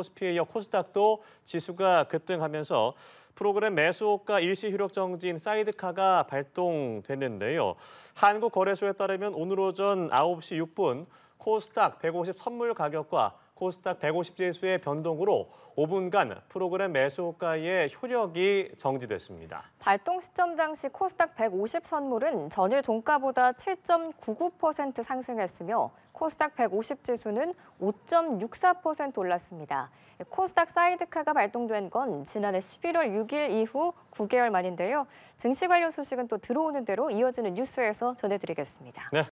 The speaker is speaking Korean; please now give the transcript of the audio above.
코스피에 이어 코스닥도 지수가 급등하면서 프로그램 매수호가 일시 효력 정지인 사이드카가 발동됐는데요. 한국거래소에 따르면 오늘 오전 9시 6분 코스닥 150 선물 가격과 코스닥 150지수의 변동으로 5분간 프로그램 매수 가의 효력이 정지됐습니다. 발동 시점 당시 코스닥 150 선물은 전일 종가보다 7.99% 상승했으며 코스닥 150 지수는 5.64% 올랐습니다. 코스닥 사이드카가 발동된 건 지난해 11월 6일 이후 9개월 만인데요. 증시 관련 소식은 또 들어오는 대로 이어지는 뉴스에서 전해드리겠습니다. 네,